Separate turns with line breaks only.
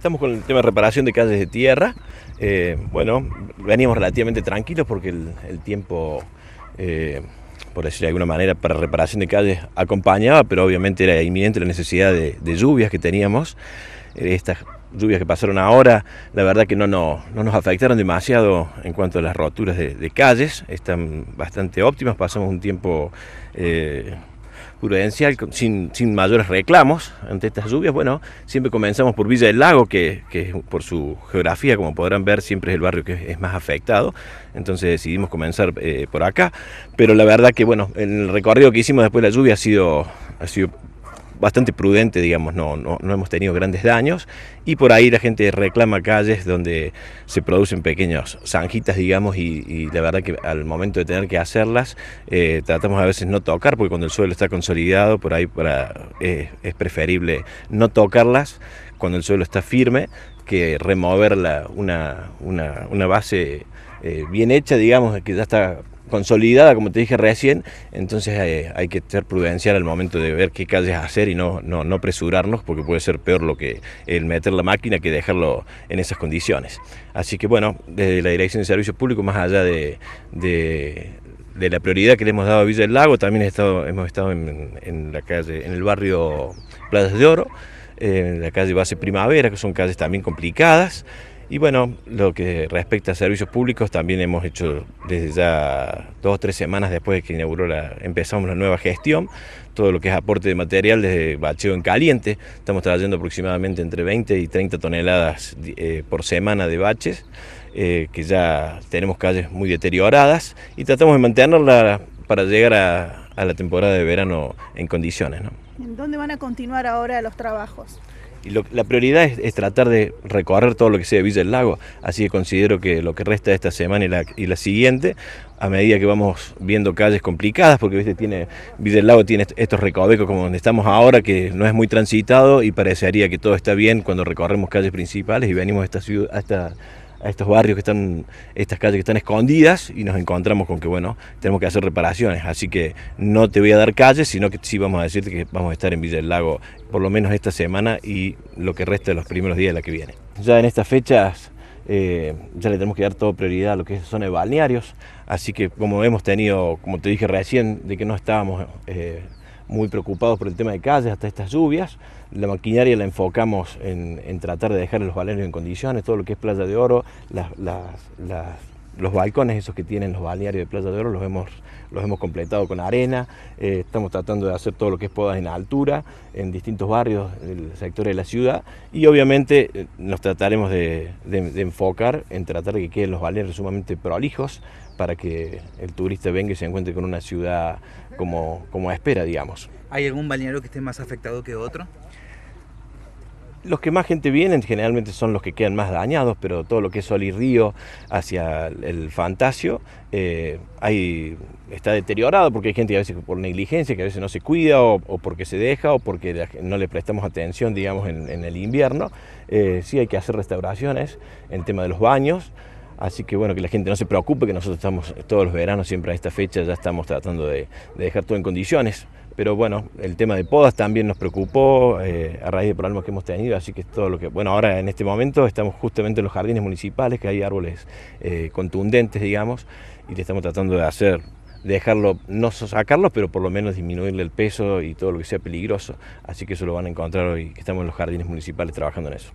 Estamos con el tema de reparación de calles de tierra. Eh, bueno, veníamos relativamente tranquilos porque el, tiempo, eh, por decir de alguna manera, para reparación de calles acompañaba, pero obviamente era inminente la necesidad de, lluvias que teníamos. Eh, estas lluvias que pasaron ahora, la verdad que no, nos afectaron demasiado en cuanto a las roturas de, calles, están bastante óptimas, pasamos un tiempo Prudencial sin, sin, mayores reclamos ante estas lluvias. Bueno, siempre comenzamos por Villa del Lago, que, por su geografía, como podrán ver, siempre es el barrio que es más afectado. Entonces decidimos comenzar eh, por acá. Pero la verdad que, bueno, el recorrido que hicimos después de la lluvia ha sido, ha sido bastante prudente, digamos, no, no, hemos tenido grandes daños y por ahí la gente reclama calles donde se producen pequeñas zanjitas, digamos, y, la verdad que al momento de tener que hacerlas eh, tratamos a veces no tocar porque cuando el suelo está consolidado por ahí para, eh, es preferible no tocarlas cuando el suelo está firme que remover una, base eh, bien hecha, digamos, que ya está consolidada, como te dije recién, entonces eh, hay que ser prudencial al momento de ver qué calles hacer y no, no, apresurarnos, porque puede ser peor lo que el meter la máquina que dejarlo en esas condiciones. Así que bueno, desde la Dirección de Servicios Públicos, más allá de, la prioridad que le hemos dado a Villa del Lago, también estado, hemos estado en, la calle, en el barrio Plazas de Oro, eh, en la calle Base Primavera, que son calles también complicadas. Y bueno, lo que respecta a servicios públicos, también hemos hecho desde ya dos o tres semanas después de que inauguró la, empezamos la nueva gestión, todo lo que es aporte de material desde bacheo en caliente. Estamos trayendo aproximadamente entre 20 y 30 toneladas eh, por semana de baches, eh, que ya tenemos calles muy deterioradas y tratamos de mantenerla para llegar a, la temporada de verano en condiciones. ¿En dónde van a continuar ahora los trabajos? Y la prioridad es, tratar de recorrer todo lo que sea Villa del Lago, así que considero que lo que resta de esta semana y la, y la siguiente, a medida que vamos viendo calles complicadas, porque ¿viste? tiene Villa del Lago tiene estos recovecos como donde estamos ahora, que no es muy transitado y parecería que todo está bien cuando recorremos calles principales y venimos a esta ciudad, hasta a estos barrios que están, estas calles que están escondidas y nos encontramos con que, bueno, tenemos que hacer reparaciones. Así que no te voy a dar calles, sino que sí vamos a decirte que vamos a estar en Villa del Lago por lo menos esta semana y lo que resta de los primeros días de la que viene. Ya en estas fechas eh, ya le tenemos que dar toda prioridad a lo que son zona balnearios, así que como hemos tenido, como te dije recién, de que no estábamos... Eh, muy preocupados por el tema de calles hasta estas lluvias. La maquinaria la enfocamos en, tratar de dejar los valerios en condiciones, todo lo que es Playa de Oro, las, las los balcones esos que tienen los balnearios de Playa de Oro los hemos, los hemos completado con arena, eh, estamos tratando de hacer todo lo que es podas en altura, en distintos barrios del sector de la ciudad y obviamente eh, nos trataremos de, enfocar en tratar de que queden los balnearios sumamente prolijos para que el turista venga y se encuentre con una ciudad como, como espera, digamos. ¿Hay algún balneario que esté más afectado que otro? los que más gente vienen generalmente son los que quedan más dañados, pero todo lo que es Sol y Río hacia el Fantasio eh, está deteriorado porque hay gente que a veces por negligencia, que a veces no se cuida o, porque se deja o porque no le prestamos atención, digamos, en, el invierno. Eh, sí hay que hacer restauraciones en tema de los baños. Así que bueno, que la gente no se preocupe, que nosotros estamos todos los veranos, siempre a esta fecha, ya estamos tratando de dejar todo en condiciones. Pero bueno, el tema de podas también nos preocupó eh, a raíz de problemas que hemos tenido, así que es todo lo que... Bueno, ahora en este momento estamos justamente en los jardines municipales, que hay árboles eh, contundentes, digamos, y le estamos tratando de hacer dejarlo, no sacarlos, pero por lo menos disminuirle el peso y todo lo que sea peligroso. Así que eso lo van a encontrar hoy, que estamos en los jardines municipales trabajando en eso.